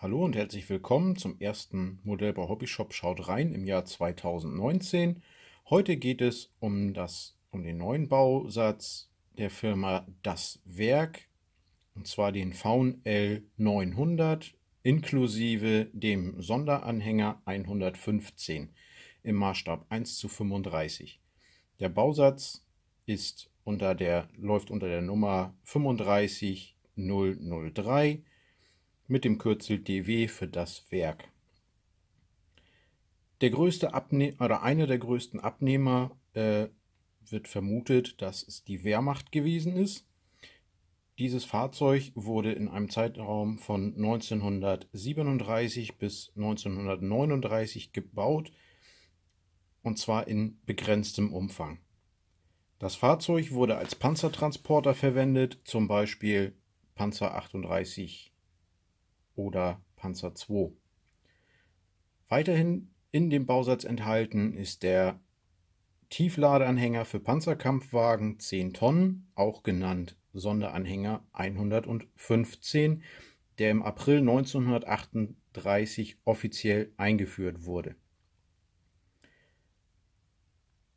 Hallo und herzlich willkommen zum ersten Modellbau Hobbyshop Schaut rein im Jahr 2019. Heute geht es um, das, um den neuen Bausatz der Firma Das Werk und zwar den VNL 900 inklusive dem Sonderanhänger 115 im Maßstab 1 zu 35. Der Bausatz ist unter der, läuft unter der Nummer 35003 mit dem Kürzel DW für das Werk. Der größte Abne oder einer der größten Abnehmer äh, wird vermutet, dass es die Wehrmacht gewesen ist. Dieses Fahrzeug wurde in einem Zeitraum von 1937 bis 1939 gebaut und zwar in begrenztem Umfang. Das Fahrzeug wurde als Panzertransporter verwendet, zum Beispiel Panzer 38 oder Panzer II. Weiterhin in dem Bausatz enthalten ist der Tiefladeanhänger für Panzerkampfwagen 10 Tonnen, auch genannt Sonderanhänger 115, der im April 1938 offiziell eingeführt wurde.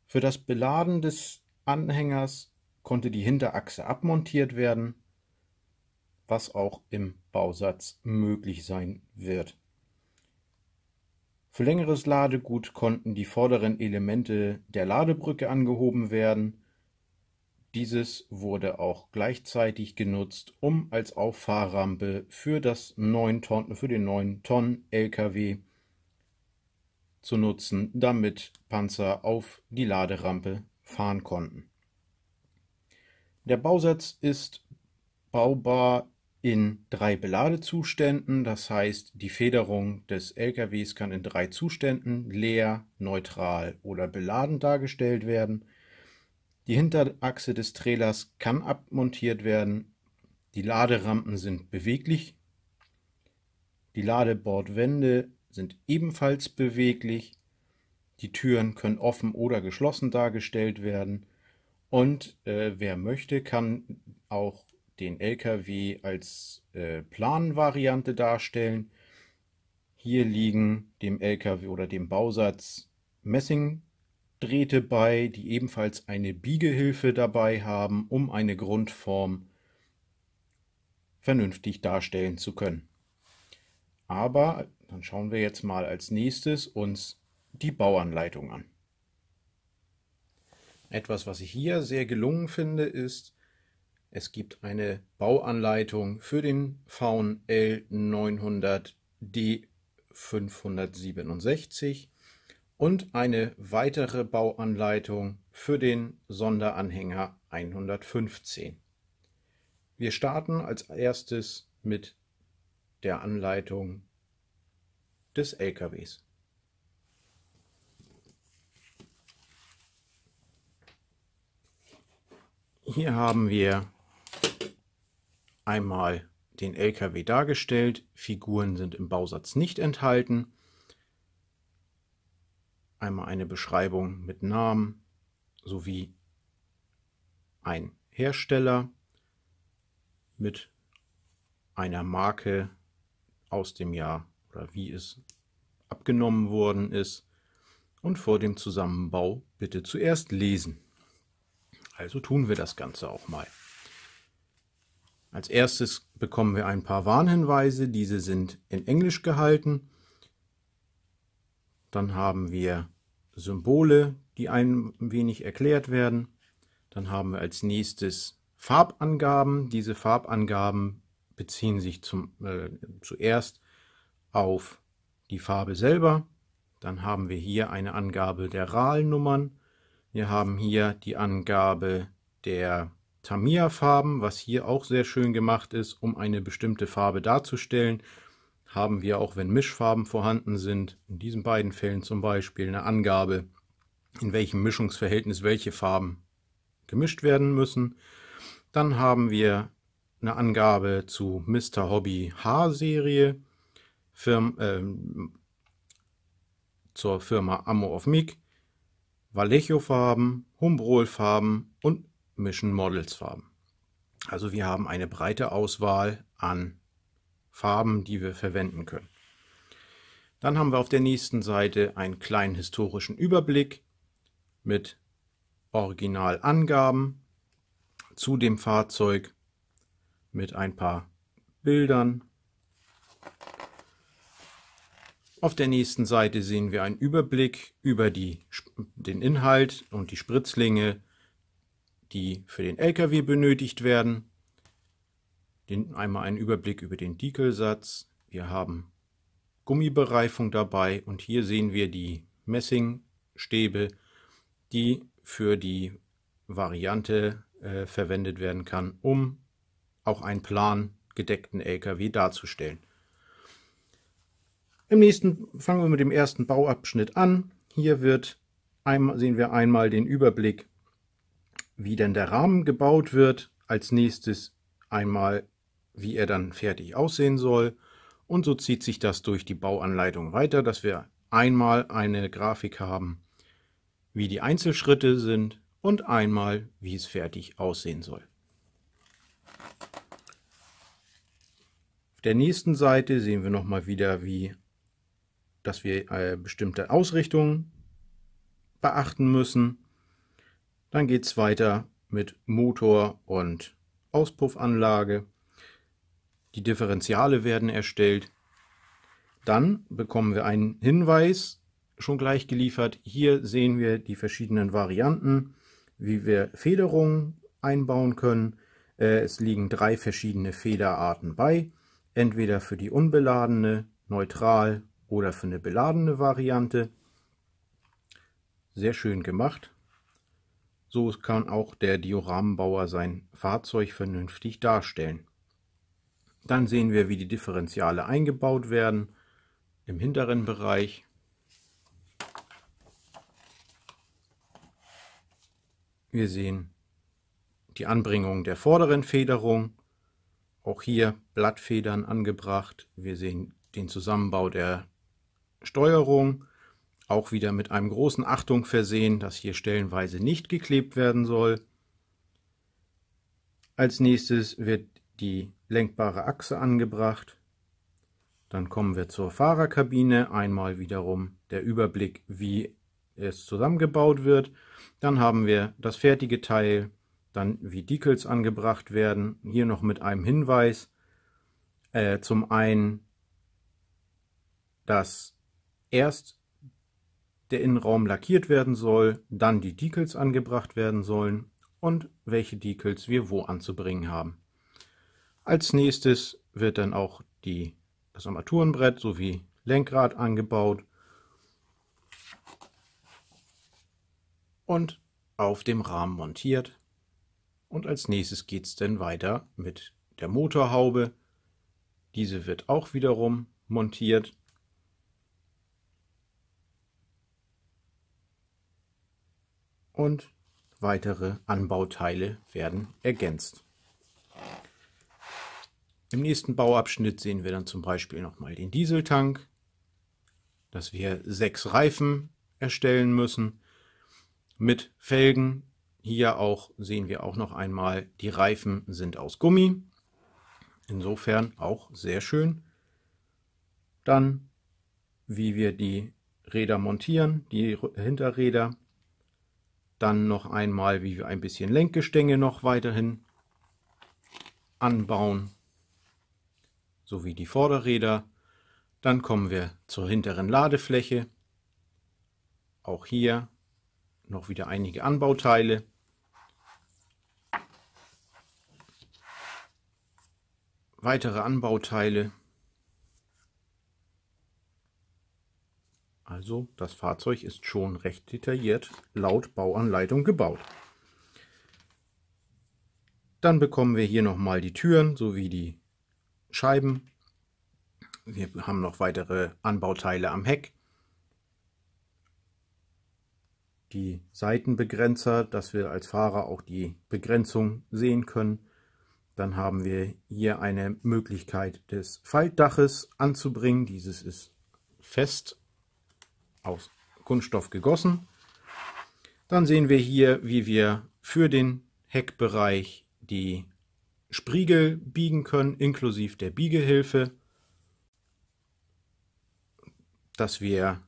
Für das Beladen des Anhängers konnte die Hinterachse abmontiert werden was auch im Bausatz möglich sein wird. Für längeres Ladegut konnten die vorderen Elemente der Ladebrücke angehoben werden. Dieses wurde auch gleichzeitig genutzt, um als Auffahrrampe für, das 9 Tonnen, für den 9-Tonnen-LKW zu nutzen, damit Panzer auf die Laderampe fahren konnten. Der Bausatz ist baubar in drei Beladezuständen. Das heißt, die Federung des LKWs kann in drei Zuständen leer, neutral oder beladen dargestellt werden. Die Hinterachse des Trailers kann abmontiert werden. Die Laderampen sind beweglich. Die Ladebordwände sind ebenfalls beweglich. Die Türen können offen oder geschlossen dargestellt werden. Und äh, wer möchte, kann auch den LKW als äh, Planvariante darstellen. Hier liegen dem LKW oder dem Bausatz Messingdrähte bei, die ebenfalls eine Biegehilfe dabei haben, um eine Grundform vernünftig darstellen zu können. Aber dann schauen wir jetzt mal als nächstes uns die Bauanleitung an. Etwas, was ich hier sehr gelungen finde, ist, es gibt eine Bauanleitung für den VNL 900D 567 und eine weitere Bauanleitung für den Sonderanhänger 115. Wir starten als erstes mit der Anleitung des LKWs. Hier haben wir einmal den LKW dargestellt. Figuren sind im Bausatz nicht enthalten. Einmal eine Beschreibung mit Namen sowie ein Hersteller mit einer Marke aus dem Jahr oder wie es abgenommen worden ist. Und vor dem Zusammenbau bitte zuerst lesen. Also tun wir das Ganze auch mal. Als erstes bekommen wir ein paar Warnhinweise. Diese sind in Englisch gehalten. Dann haben wir Symbole, die ein wenig erklärt werden. Dann haben wir als nächstes Farbangaben. Diese Farbangaben beziehen sich zum, äh, zuerst auf die Farbe selber. Dann haben wir hier eine Angabe der RAL-Nummern. Wir haben hier die Angabe der Tamiya-Farben, was hier auch sehr schön gemacht ist, um eine bestimmte Farbe darzustellen, haben wir auch, wenn Mischfarben vorhanden sind, in diesen beiden Fällen zum Beispiel eine Angabe, in welchem Mischungsverhältnis welche Farben gemischt werden müssen. Dann haben wir eine Angabe zu Mr. Hobby H-Serie äh, zur Firma Amo of Meek, Vallejo-Farben, Humbrol-Farben und Mission Models Farben. Also wir haben eine breite Auswahl an Farben, die wir verwenden können. Dann haben wir auf der nächsten Seite einen kleinen historischen Überblick mit Originalangaben zu dem Fahrzeug mit ein paar Bildern. Auf der nächsten Seite sehen wir einen Überblick über die, den Inhalt und die Spritzlinge die für den LKW benötigt werden. Den, einmal einen Überblick über den Diekelsatz. Wir haben Gummibereifung dabei und hier sehen wir die Messingstäbe, die für die Variante äh, verwendet werden kann, um auch einen plan gedeckten LKW darzustellen. Im nächsten fangen wir mit dem ersten Bauabschnitt an. Hier wird einmal, sehen wir einmal den Überblick wie denn der Rahmen gebaut wird, als nächstes einmal, wie er dann fertig aussehen soll. Und so zieht sich das durch die Bauanleitung weiter, dass wir einmal eine Grafik haben, wie die Einzelschritte sind und einmal, wie es fertig aussehen soll. Auf der nächsten Seite sehen wir nochmal wieder, wie, dass wir äh, bestimmte Ausrichtungen beachten müssen dann geht es weiter mit Motor und Auspuffanlage. Die Differentiale werden erstellt. Dann bekommen wir einen Hinweis schon gleich geliefert. Hier sehen wir die verschiedenen Varianten, wie wir Federungen einbauen können. Äh, es liegen drei verschiedene Federarten bei. Entweder für die unbeladene, neutral oder für eine beladene Variante. Sehr schön gemacht. So kann auch der Dioramenbauer sein Fahrzeug vernünftig darstellen. Dann sehen wir, wie die Differentiale eingebaut werden im hinteren Bereich. Wir sehen die Anbringung der vorderen Federung, auch hier Blattfedern angebracht. Wir sehen den Zusammenbau der Steuerung, auch wieder mit einem großen Achtung versehen, dass hier stellenweise nicht geklebt werden soll. Als nächstes wird die lenkbare Achse angebracht. Dann kommen wir zur Fahrerkabine. Einmal wiederum der Überblick, wie es zusammengebaut wird. Dann haben wir das fertige Teil, dann wie Decals angebracht werden. Hier noch mit einem Hinweis. Äh, zum einen, dass erst der Innenraum lackiert werden soll, dann die Decals angebracht werden sollen und welche Decals wir wo anzubringen haben. Als nächstes wird dann auch die, das Armaturenbrett sowie Lenkrad angebaut und auf dem Rahmen montiert. Und als nächstes geht es dann weiter mit der Motorhaube. Diese wird auch wiederum montiert und weitere Anbauteile werden ergänzt. Im nächsten Bauabschnitt sehen wir dann zum Beispiel nochmal den Dieseltank, dass wir sechs Reifen erstellen müssen mit Felgen. Hier auch sehen wir auch noch einmal, die Reifen sind aus Gummi. Insofern auch sehr schön. Dann, wie wir die Räder montieren, die Hinterräder dann noch einmal, wie wir ein bisschen Lenkgestänge noch weiterhin anbauen, sowie die Vorderräder. Dann kommen wir zur hinteren Ladefläche. Auch hier noch wieder einige Anbauteile. Weitere Anbauteile Also das Fahrzeug ist schon recht detailliert laut Bauanleitung gebaut. Dann bekommen wir hier nochmal die Türen sowie die Scheiben. Wir haben noch weitere Anbauteile am Heck. Die Seitenbegrenzer, dass wir als Fahrer auch die Begrenzung sehen können. Dann haben wir hier eine Möglichkeit des Faltdaches anzubringen. Dieses ist fest aus Kunststoff gegossen. Dann sehen wir hier, wie wir für den Heckbereich die Spriegel biegen können, inklusive der Biegehilfe, dass wir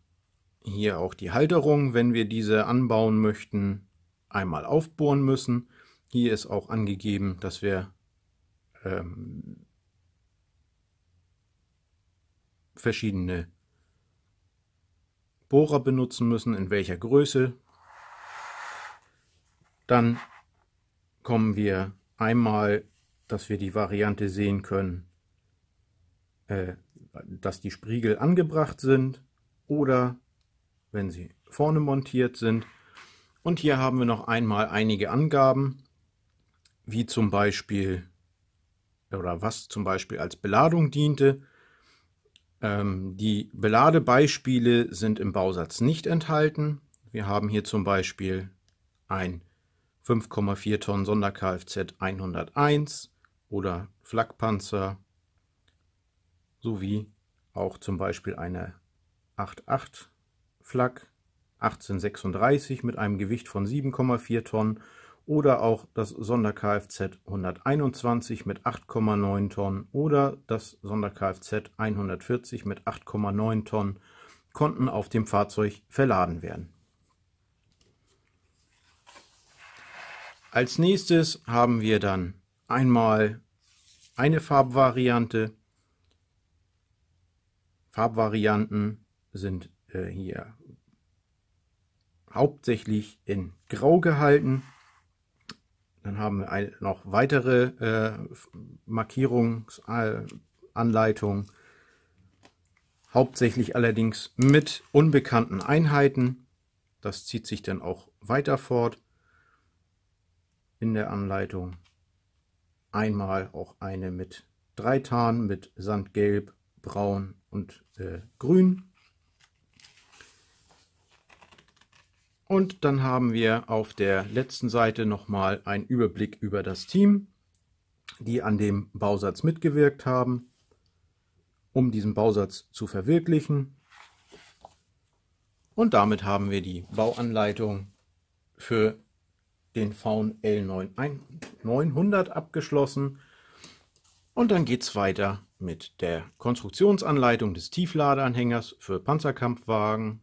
hier auch die Halterung, wenn wir diese anbauen möchten, einmal aufbohren müssen. Hier ist auch angegeben, dass wir ähm, verschiedene Bohrer benutzen müssen, in welcher Größe. Dann kommen wir einmal, dass wir die Variante sehen können, äh, dass die Spriegel angebracht sind oder wenn sie vorne montiert sind. Und hier haben wir noch einmal einige Angaben, wie zum Beispiel oder was zum Beispiel als Beladung diente ähm, die Beladebeispiele sind im Bausatz nicht enthalten. Wir haben hier zum Beispiel ein 5,4 Tonnen Sonder-Kfz 101 oder Flakpanzer sowie auch zum Beispiel eine 88 Flak 1836 mit einem Gewicht von 7,4 Tonnen oder auch das Sonderkfz 121 mit 8,9 Tonnen oder das Sonderkfz 140 mit 8,9 Tonnen konnten auf dem Fahrzeug verladen werden. Als nächstes haben wir dann einmal eine Farbvariante. Farbvarianten sind äh, hier hauptsächlich in Grau gehalten. Dann haben wir ein, noch weitere äh, Markierungsanleitungen, hauptsächlich allerdings mit unbekannten Einheiten. Das zieht sich dann auch weiter fort in der Anleitung. Einmal auch eine mit drei Tarn, mit Sandgelb, Braun und äh, Grün. Und dann haben wir auf der letzten Seite nochmal einen Überblick über das Team, die an dem Bausatz mitgewirkt haben, um diesen Bausatz zu verwirklichen. Und damit haben wir die Bauanleitung für den Faun L900 abgeschlossen. Und dann geht es weiter mit der Konstruktionsanleitung des Tiefladeanhängers für Panzerkampfwagen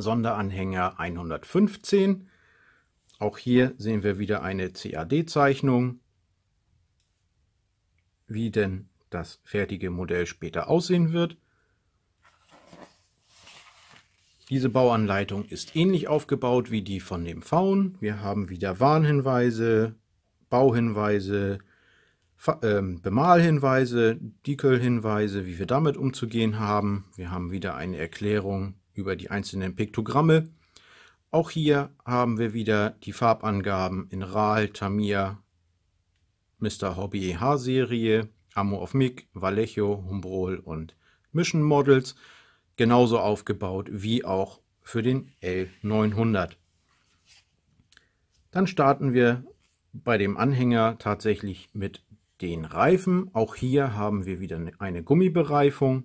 Sonderanhänger 115. Auch hier sehen wir wieder eine CAD-Zeichnung, wie denn das fertige Modell später aussehen wird. Diese Bauanleitung ist ähnlich aufgebaut wie die von dem Faun. Wir haben wieder Warnhinweise, Bauhinweise, ähm, Bemalhinweise, Dickelhinweise, wie wir damit umzugehen haben. Wir haben wieder eine Erklärung über die einzelnen Piktogramme. Auch hier haben wir wieder die Farbangaben in RAL, Tamir, Mr. Hobby H-Serie, Amo of Mick, Vallejo, Humbrol und Mission Models genauso aufgebaut wie auch für den L900. Dann starten wir bei dem Anhänger tatsächlich mit den Reifen. Auch hier haben wir wieder eine Gummibereifung,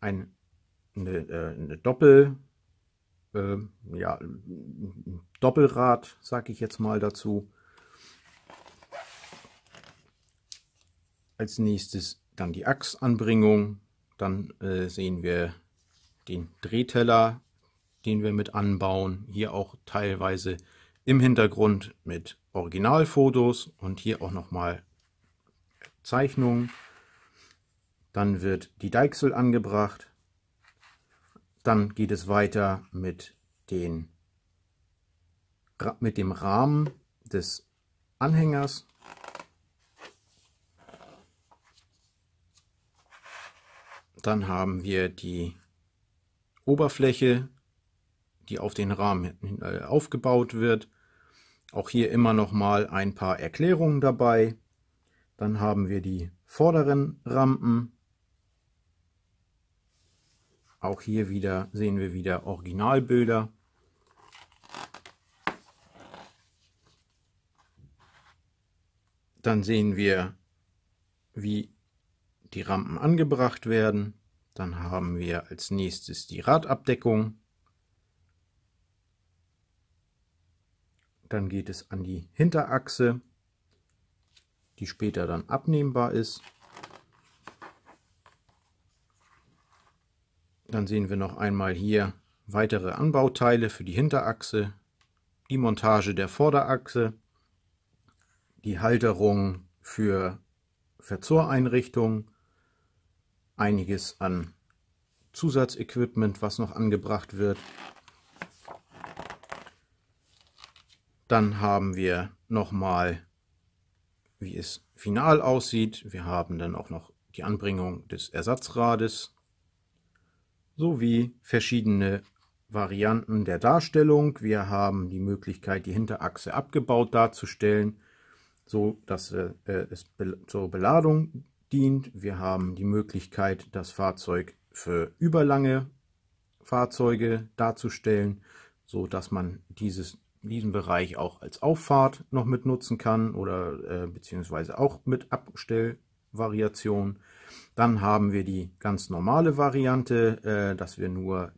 ein eine, äh, eine Doppel, äh, ja, Doppelrad, sage ich jetzt mal dazu. Als nächstes dann die Achsanbringung. Dann äh, sehen wir den Drehteller, den wir mit anbauen. Hier auch teilweise im Hintergrund mit Originalfotos und hier auch nochmal Zeichnungen. Dann wird die Deichsel angebracht. Dann geht es weiter mit, den, mit dem Rahmen des Anhängers. Dann haben wir die Oberfläche, die auf den Rahmen äh, aufgebaut wird. Auch hier immer noch mal ein paar Erklärungen dabei. Dann haben wir die vorderen Rampen, auch hier wieder sehen wir wieder Originalbilder. Dann sehen wir, wie die Rampen angebracht werden. Dann haben wir als nächstes die Radabdeckung. Dann geht es an die Hinterachse, die später dann abnehmbar ist. Dann sehen wir noch einmal hier weitere Anbauteile für die Hinterachse, die Montage der Vorderachse, die Halterung für Verzoreinrichtungen, einiges an Zusatzequipment, was noch angebracht wird. Dann haben wir nochmal, wie es final aussieht. Wir haben dann auch noch die Anbringung des Ersatzrades sowie verschiedene Varianten der Darstellung. Wir haben die Möglichkeit, die Hinterachse abgebaut darzustellen, so dass äh, äh, es zur Beladung dient. Wir haben die Möglichkeit, das Fahrzeug für überlange Fahrzeuge darzustellen, so dass man dieses, diesen Bereich auch als Auffahrt noch mit nutzen kann oder äh, beziehungsweise auch mit Abstellvariationen. Dann haben wir die ganz normale Variante, äh, dass wir nur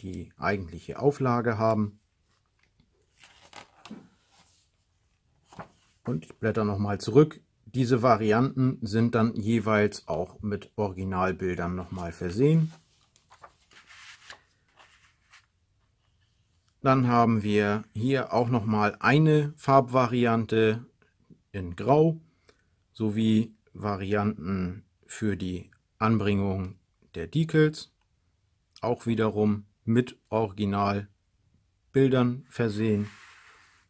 die eigentliche Auflage haben. Und ich blätter nochmal zurück. Diese Varianten sind dann jeweils auch mit Originalbildern nochmal versehen. Dann haben wir hier auch nochmal eine Farbvariante in Grau sowie Varianten für die Anbringung der Decals. Auch wiederum mit Originalbildern versehen.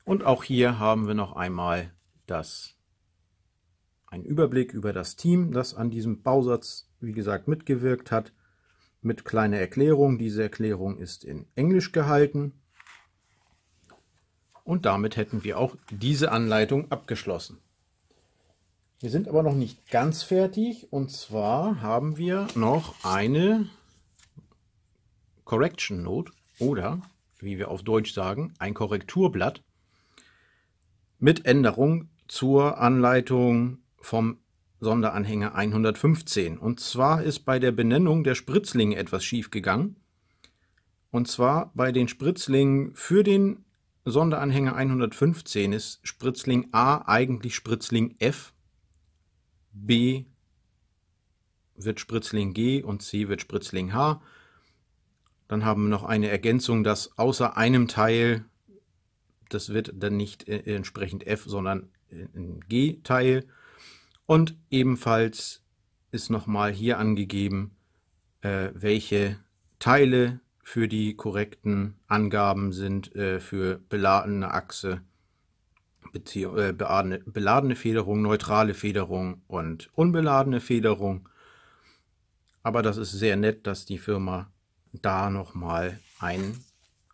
Und auch hier haben wir noch einmal das, einen Überblick über das Team, das an diesem Bausatz, wie gesagt, mitgewirkt hat. Mit kleiner Erklärung. Diese Erklärung ist in Englisch gehalten. Und damit hätten wir auch diese Anleitung abgeschlossen. Wir sind aber noch nicht ganz fertig und zwar haben wir noch eine Correction Note oder wie wir auf Deutsch sagen, ein Korrekturblatt mit Änderung zur Anleitung vom Sonderanhänger 115. Und zwar ist bei der Benennung der Spritzlinge etwas schief gegangen. Und zwar bei den Spritzlingen für den Sonderanhänger 115 ist Spritzling A eigentlich Spritzling F B wird Spritzling G und C wird Spritzling H. Dann haben wir noch eine Ergänzung, dass außer einem Teil, das wird dann nicht äh, entsprechend F, sondern ein G-Teil. Und ebenfalls ist nochmal hier angegeben, äh, welche Teile für die korrekten Angaben sind äh, für beladene Achse äh, beladene Federung, neutrale Federung und unbeladene Federung. Aber das ist sehr nett, dass die Firma da nochmal ein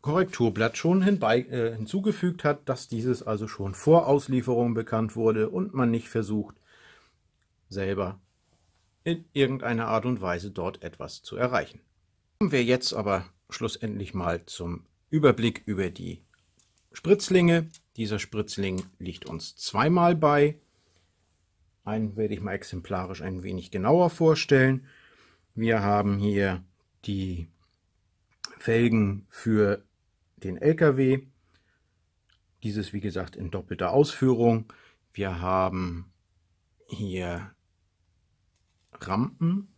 Korrekturblatt schon hinbei, äh, hinzugefügt hat, dass dieses also schon vor Auslieferung bekannt wurde und man nicht versucht, selber in irgendeiner Art und Weise dort etwas zu erreichen. Kommen wir jetzt aber schlussendlich mal zum Überblick über die Spritzlinge. Dieser Spritzling liegt uns zweimal bei. Einen werde ich mal exemplarisch ein wenig genauer vorstellen. Wir haben hier die Felgen für den LKW. Dieses, wie gesagt, in doppelter Ausführung. Wir haben hier Rampen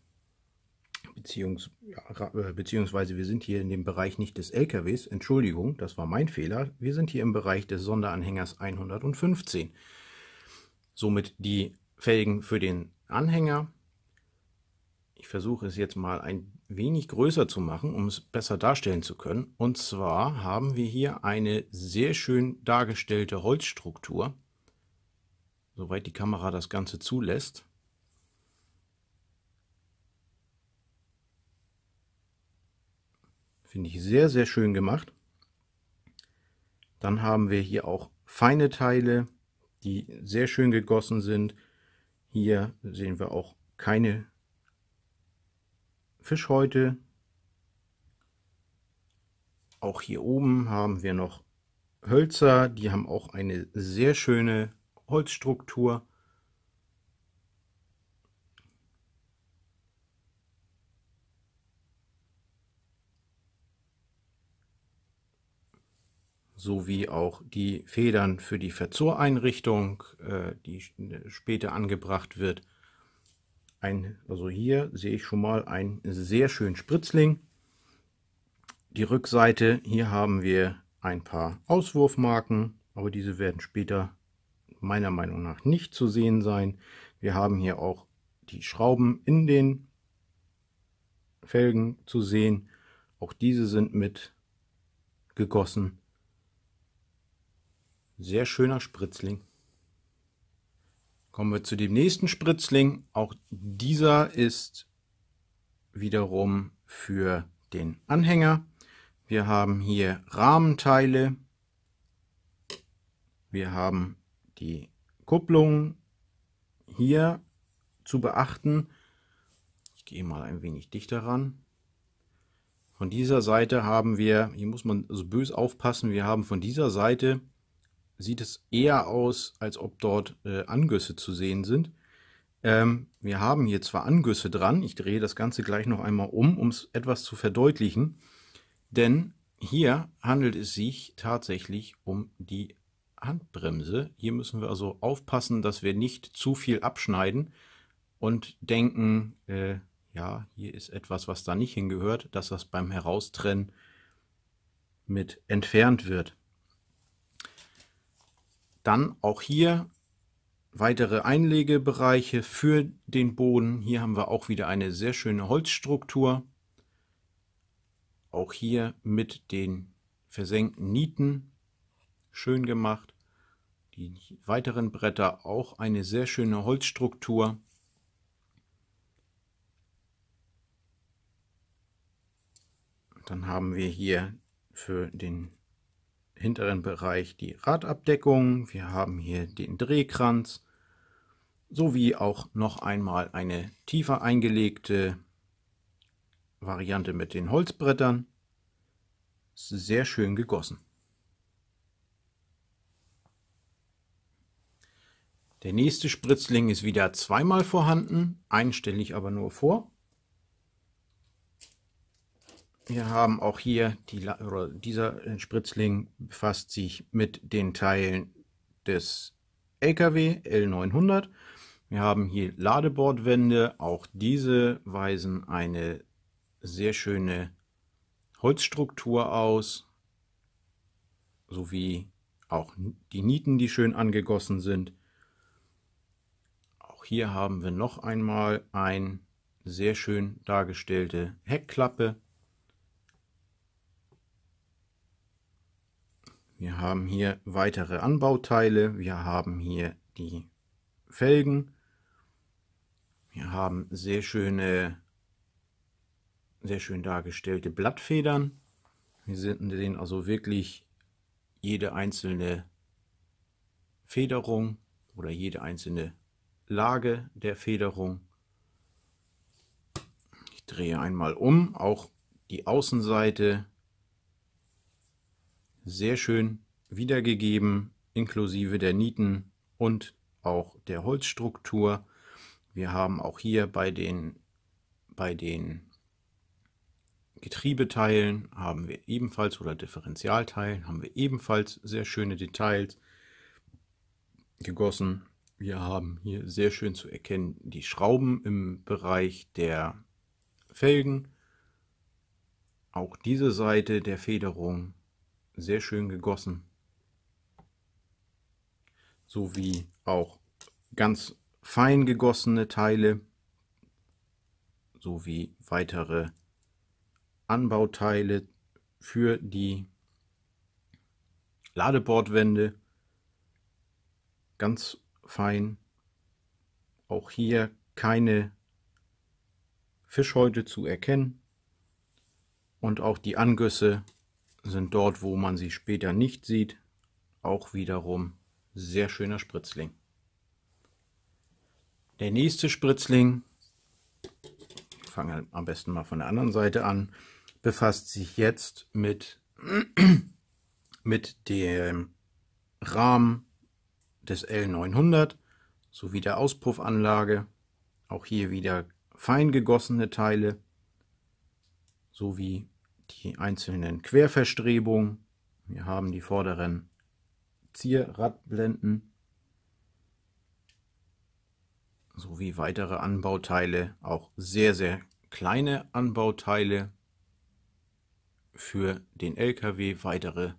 beziehungs, ja, äh, beziehungsweise wir sind hier in dem Bereich nicht des LKWs, Entschuldigung, das war mein Fehler, wir sind hier im Bereich des Sonderanhängers 115. Somit die Felgen für den Anhänger. Ich versuche es jetzt mal ein wenig größer zu machen, um es besser darstellen zu können. Und zwar haben wir hier eine sehr schön dargestellte Holzstruktur, soweit die Kamera das Ganze zulässt. Finde ich sehr, sehr schön gemacht. Dann haben wir hier auch feine Teile, die sehr schön gegossen sind. Hier sehen wir auch keine Fischhäute. Auch hier oben haben wir noch Hölzer, die haben auch eine sehr schöne Holzstruktur. sowie auch die Federn für die Verzoreinrichtung, äh, die äh, später angebracht wird. Ein, also hier sehe ich schon mal einen sehr schönen Spritzling. Die Rückseite, hier haben wir ein paar Auswurfmarken, aber diese werden später meiner Meinung nach nicht zu sehen sein. Wir haben hier auch die Schrauben in den Felgen zu sehen. Auch diese sind mit gegossen. Sehr schöner Spritzling. Kommen wir zu dem nächsten Spritzling. Auch dieser ist wiederum für den Anhänger. Wir haben hier Rahmenteile. Wir haben die Kupplung hier zu beachten. Ich gehe mal ein wenig dichter ran. Von dieser Seite haben wir, hier muss man so bös aufpassen, wir haben von dieser Seite sieht es eher aus, als ob dort äh, Angüsse zu sehen sind. Ähm, wir haben hier zwar Angüsse dran, ich drehe das Ganze gleich noch einmal um, um es etwas zu verdeutlichen, denn hier handelt es sich tatsächlich um die Handbremse. Hier müssen wir also aufpassen, dass wir nicht zu viel abschneiden und denken, äh, ja, hier ist etwas, was da nicht hingehört, dass das beim Heraustrennen mit entfernt wird. Dann auch hier weitere Einlegebereiche für den Boden. Hier haben wir auch wieder eine sehr schöne Holzstruktur. Auch hier mit den versenkten Nieten. Schön gemacht. Die weiteren Bretter auch eine sehr schöne Holzstruktur. Dann haben wir hier für den hinteren Bereich die Radabdeckung. Wir haben hier den Drehkranz sowie auch noch einmal eine tiefer eingelegte Variante mit den Holzbrettern. Sehr schön gegossen. Der nächste Spritzling ist wieder zweimal vorhanden, einen stelle ich aber nur vor. Wir haben auch hier, die, dieser äh, Spritzling befasst sich mit den Teilen des LKW L900. Wir haben hier Ladebordwände, auch diese weisen eine sehr schöne Holzstruktur aus, sowie auch die Nieten, die schön angegossen sind. Auch hier haben wir noch einmal ein sehr schön dargestellte Heckklappe Wir haben hier weitere Anbauteile. Wir haben hier die Felgen. Wir haben sehr schöne, sehr schön dargestellte Blattfedern. Wir sehen also wirklich jede einzelne Federung oder jede einzelne Lage der Federung. Ich drehe einmal um, auch die Außenseite sehr schön wiedergegeben, inklusive der Nieten und auch der Holzstruktur. Wir haben auch hier bei den, bei den Getriebeteilen haben wir ebenfalls oder Differentialteilen haben wir ebenfalls sehr schöne Details gegossen. Wir haben hier sehr schön zu erkennen die Schrauben im Bereich der Felgen. Auch diese Seite der Federung sehr schön gegossen. Sowie auch ganz fein gegossene Teile sowie weitere Anbauteile für die Ladebordwände. Ganz fein. Auch hier keine Fischhäute zu erkennen. Und auch die Angüsse sind dort, wo man sie später nicht sieht, auch wiederum sehr schöner Spritzling. Der nächste Spritzling, ich fange halt am besten mal von der anderen Seite an, befasst sich jetzt mit, mit dem Rahmen des L900 sowie der Auspuffanlage. Auch hier wieder fein gegossene Teile sowie die einzelnen Querverstrebungen. Wir haben die vorderen Zierradblenden sowie weitere Anbauteile, auch sehr, sehr kleine Anbauteile für den LKW, weitere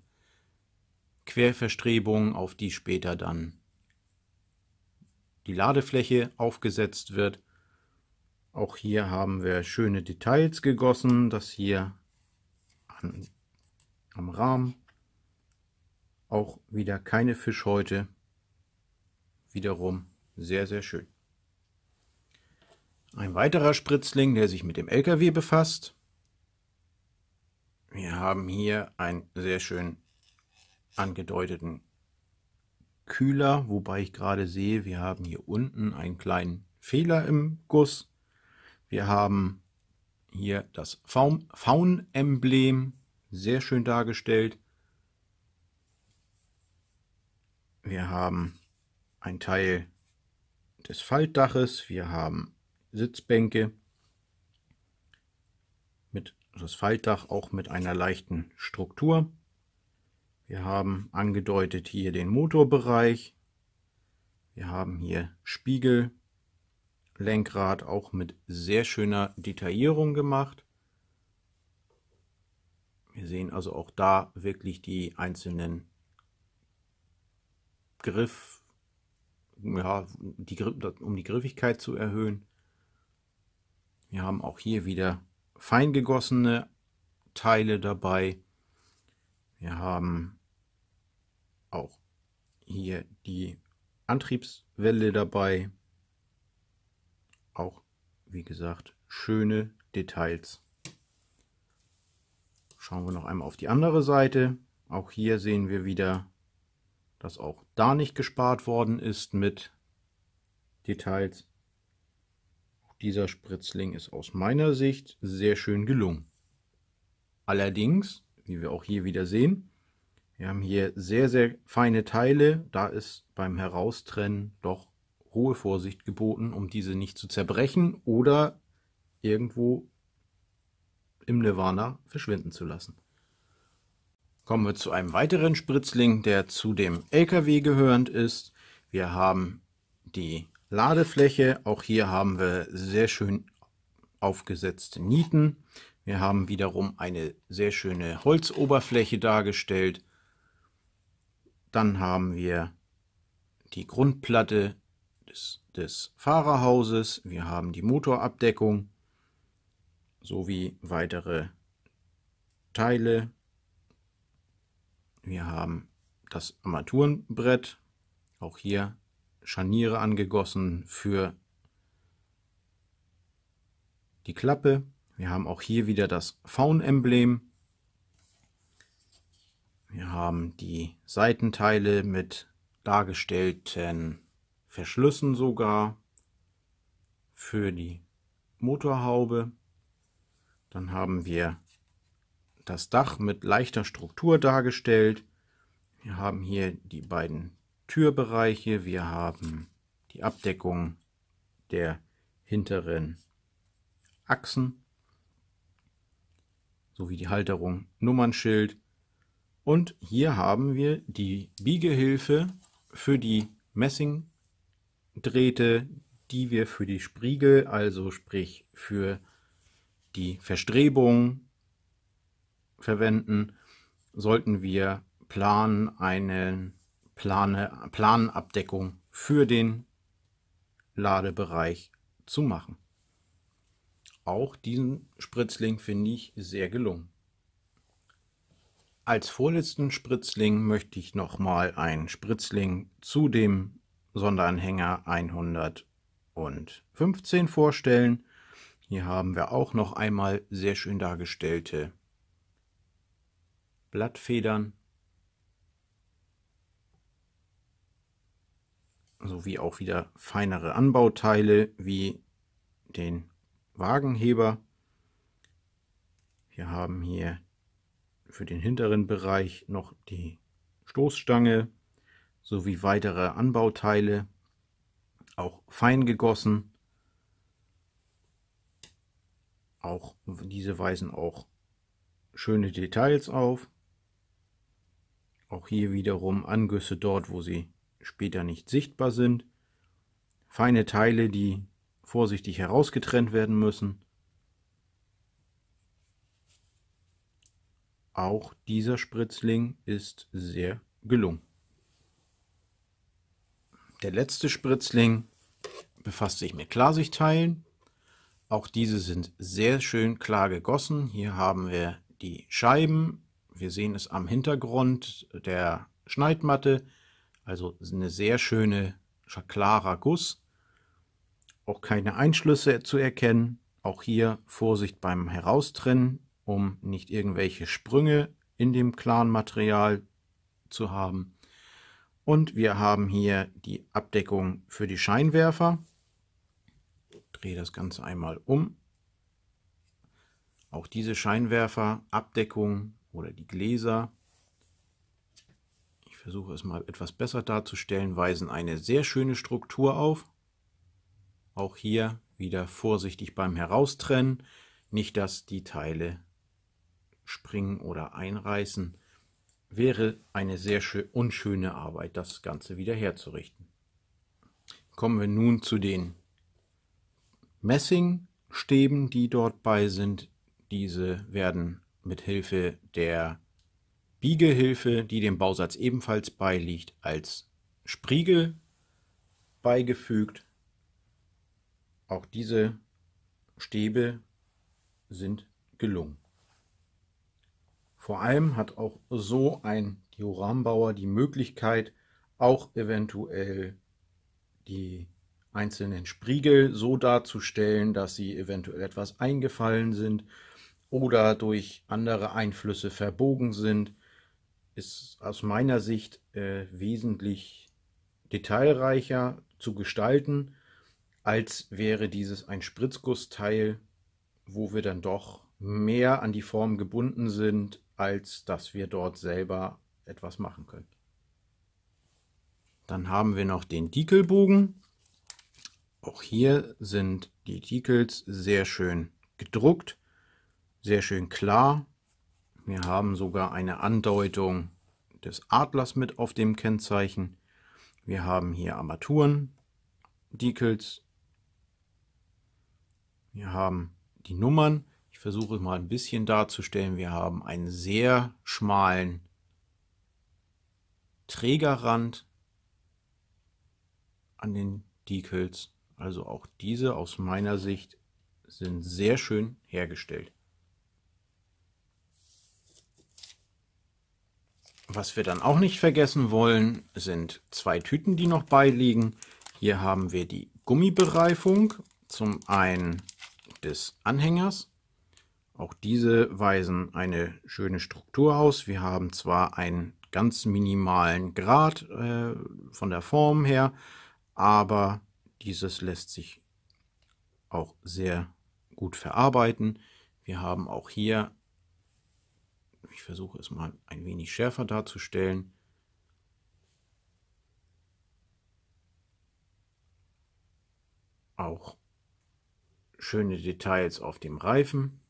Querverstrebungen, auf die später dann die Ladefläche aufgesetzt wird. Auch hier haben wir schöne Details gegossen, dass hier Sachen am Rahmen. Auch wieder keine Fischhäute. Wiederum sehr, sehr schön. Ein weiterer Spritzling, der sich mit dem LKW befasst. Wir haben hier einen sehr schön angedeuteten Kühler, wobei ich gerade sehe, wir haben hier unten einen kleinen Fehler im Guss. Wir haben hier das Faun-Emblem, sehr schön dargestellt. Wir haben ein Teil des Faltdaches, wir haben Sitzbänke mit das Faltdach auch mit einer leichten Struktur. Wir haben angedeutet hier den Motorbereich. Wir haben hier Spiegel Lenkrad auch mit sehr schöner Detaillierung gemacht. Wir sehen also auch da wirklich die einzelnen Griff, ja, die, um die Griffigkeit zu erhöhen. Wir haben auch hier wieder fein gegossene Teile dabei. Wir haben auch hier die Antriebswelle dabei auch, wie gesagt, schöne Details. Schauen wir noch einmal auf die andere Seite. Auch hier sehen wir wieder, dass auch da nicht gespart worden ist mit Details. Dieser Spritzling ist aus meiner Sicht sehr schön gelungen. Allerdings, wie wir auch hier wieder sehen, wir haben hier sehr, sehr feine Teile. Da ist beim Heraustrennen doch hohe Vorsicht geboten, um diese nicht zu zerbrechen oder irgendwo im Nirvana verschwinden zu lassen. Kommen wir zu einem weiteren Spritzling, der zu dem LKW gehörend ist. Wir haben die Ladefläche. Auch hier haben wir sehr schön aufgesetzte Nieten. Wir haben wiederum eine sehr schöne Holzoberfläche dargestellt. Dann haben wir die Grundplatte des, des Fahrerhauses, wir haben die Motorabdeckung sowie weitere Teile. Wir haben das Armaturenbrett, auch hier Scharniere angegossen für die Klappe. Wir haben auch hier wieder das Faun-Emblem. Wir haben die Seitenteile mit dargestellten Verschlüssen sogar für die Motorhaube. Dann haben wir das Dach mit leichter Struktur dargestellt. Wir haben hier die beiden Türbereiche. Wir haben die Abdeckung der hinteren Achsen sowie die Halterung Nummernschild. Und hier haben wir die Biegehilfe für die Messing drehte, die wir für die Spriegel, also sprich für die Verstrebung verwenden, sollten wir planen eine Plane, Planabdeckung für den Ladebereich zu machen. Auch diesen Spritzling finde ich sehr gelungen. Als vorletzten Spritzling möchte ich nochmal einen Spritzling zu dem Sonderanhänger 115 vorstellen. Hier haben wir auch noch einmal sehr schön dargestellte Blattfedern sowie auch wieder feinere Anbauteile wie den Wagenheber. Wir haben hier für den hinteren Bereich noch die Stoßstange sowie weitere Anbauteile, auch fein gegossen. Auch diese weisen auch schöne Details auf. Auch hier wiederum Angüsse dort, wo sie später nicht sichtbar sind. Feine Teile, die vorsichtig herausgetrennt werden müssen. Auch dieser Spritzling ist sehr gelungen. Der letzte Spritzling befasst sich mit Klarsichtteilen. Auch diese sind sehr schön klar gegossen. Hier haben wir die Scheiben. Wir sehen es am Hintergrund der Schneidmatte. Also eine sehr schöne, klarer Guss. Auch keine Einschlüsse zu erkennen. Auch hier Vorsicht beim Heraustrennen, um nicht irgendwelche Sprünge in dem klaren Material zu haben. Und wir haben hier die Abdeckung für die Scheinwerfer. Ich drehe das Ganze einmal um. Auch diese Scheinwerferabdeckung oder die Gläser. Ich versuche es mal etwas besser darzustellen, weisen eine sehr schöne Struktur auf. Auch hier wieder vorsichtig beim Heraustrennen, nicht dass die Teile springen oder einreißen. Wäre eine sehr unschöne Arbeit, das Ganze wieder herzurichten. Kommen wir nun zu den Messingstäben, die dort bei sind. Diese werden mit Hilfe der Biegehilfe, die dem Bausatz ebenfalls beiliegt, als Spriegel beigefügt. Auch diese Stäbe sind gelungen. Vor allem hat auch so ein Diorambauer die Möglichkeit, auch eventuell die einzelnen Spriegel so darzustellen, dass sie eventuell etwas eingefallen sind oder durch andere Einflüsse verbogen sind, ist aus meiner Sicht äh, wesentlich detailreicher zu gestalten, als wäre dieses ein Spritzgussteil, wo wir dann doch mehr an die Form gebunden sind als dass wir dort selber etwas machen können. Dann haben wir noch den Diekelbogen. Auch hier sind die Diekels sehr schön gedruckt, sehr schön klar. Wir haben sogar eine Andeutung des Adlers mit auf dem Kennzeichen. Wir haben hier Armaturen, Diekels. Wir haben die Nummern versuche es mal ein bisschen darzustellen. Wir haben einen sehr schmalen Trägerrand an den Decals. Also auch diese aus meiner Sicht sind sehr schön hergestellt. Was wir dann auch nicht vergessen wollen, sind zwei Tüten, die noch beiliegen. Hier haben wir die Gummibereifung, zum einen des Anhängers auch diese weisen eine schöne Struktur aus. Wir haben zwar einen ganz minimalen Grad äh, von der Form her, aber dieses lässt sich auch sehr gut verarbeiten. Wir haben auch hier, ich versuche es mal ein wenig schärfer darzustellen, auch schöne Details auf dem Reifen.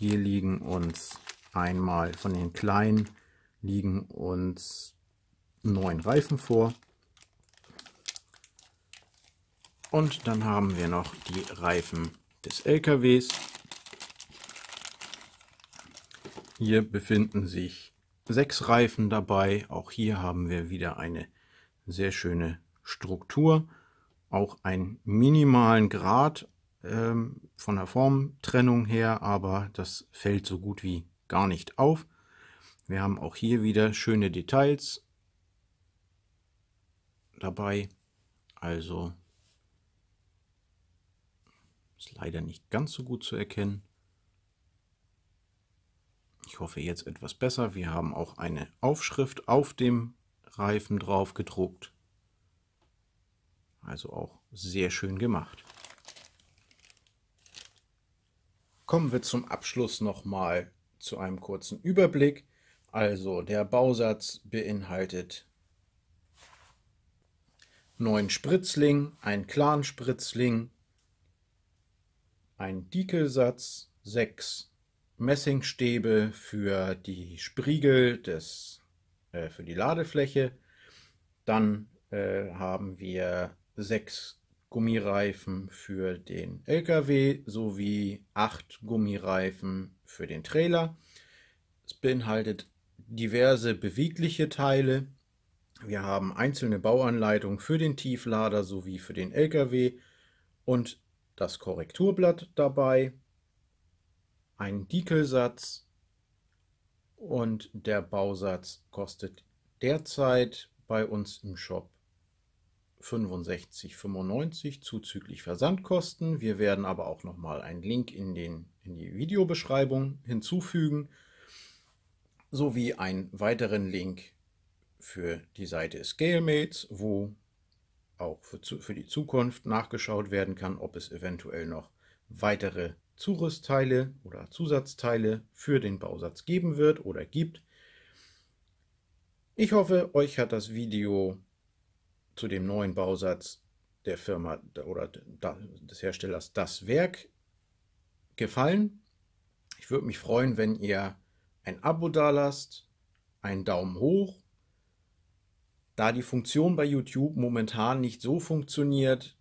Hier liegen uns einmal von den kleinen liegen uns neun Reifen vor. Und dann haben wir noch die Reifen des LKWs. Hier befinden sich sechs Reifen dabei. Auch hier haben wir wieder eine sehr schöne Struktur. Auch einen minimalen Grad ähm, von der Formtrennung her, aber das fällt so gut wie gar nicht auf. Wir haben auch hier wieder schöne Details dabei. Also ist leider nicht ganz so gut zu erkennen. Ich hoffe jetzt etwas besser. Wir haben auch eine Aufschrift auf dem Reifen drauf gedruckt. Also auch sehr schön gemacht. kommen wir zum Abschluss nochmal zu einem kurzen Überblick. Also der Bausatz beinhaltet neun Spritzling, ein Clan-Spritzling, ein Diekelsatz, sechs Messingstäbe für die Spriegel des, äh, für die Ladefläche. Dann äh, haben wir sechs Gummireifen für den LKW sowie acht Gummireifen für den Trailer. Es beinhaltet diverse bewegliche Teile. Wir haben einzelne Bauanleitungen für den Tieflader sowie für den LKW und das Korrekturblatt dabei, einen Diekelsatz und der Bausatz kostet derzeit bei uns im Shop 65,95 zuzüglich Versandkosten. Wir werden aber auch nochmal einen Link in, den, in die Videobeschreibung hinzufügen, sowie einen weiteren Link für die Seite ScaleMates, wo auch für, für die Zukunft nachgeschaut werden kann, ob es eventuell noch weitere Zurüstteile oder Zusatzteile für den Bausatz geben wird oder gibt. Ich hoffe, euch hat das Video zu dem neuen Bausatz der Firma oder des Herstellers das Werk gefallen. Ich würde mich freuen, wenn ihr ein Abo da lasst, einen Daumen hoch. Da die Funktion bei YouTube momentan nicht so funktioniert,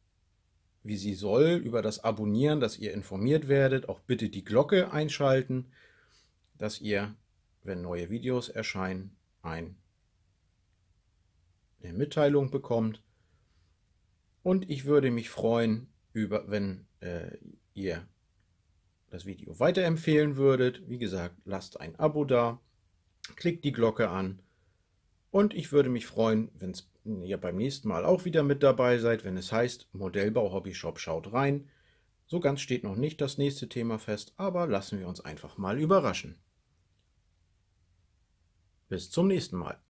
wie sie soll, über das Abonnieren, dass ihr informiert werdet, auch bitte die Glocke einschalten, dass ihr, wenn neue Videos erscheinen, ein eine Mitteilung bekommt. Und ich würde mich freuen, über, wenn äh, ihr das Video weiterempfehlen würdet. Wie gesagt, lasst ein Abo da, klickt die Glocke an. Und ich würde mich freuen, wenn ihr beim nächsten Mal auch wieder mit dabei seid, wenn es heißt Modellbau Hobby Shop schaut rein. So ganz steht noch nicht das nächste Thema fest, aber lassen wir uns einfach mal überraschen. Bis zum nächsten Mal.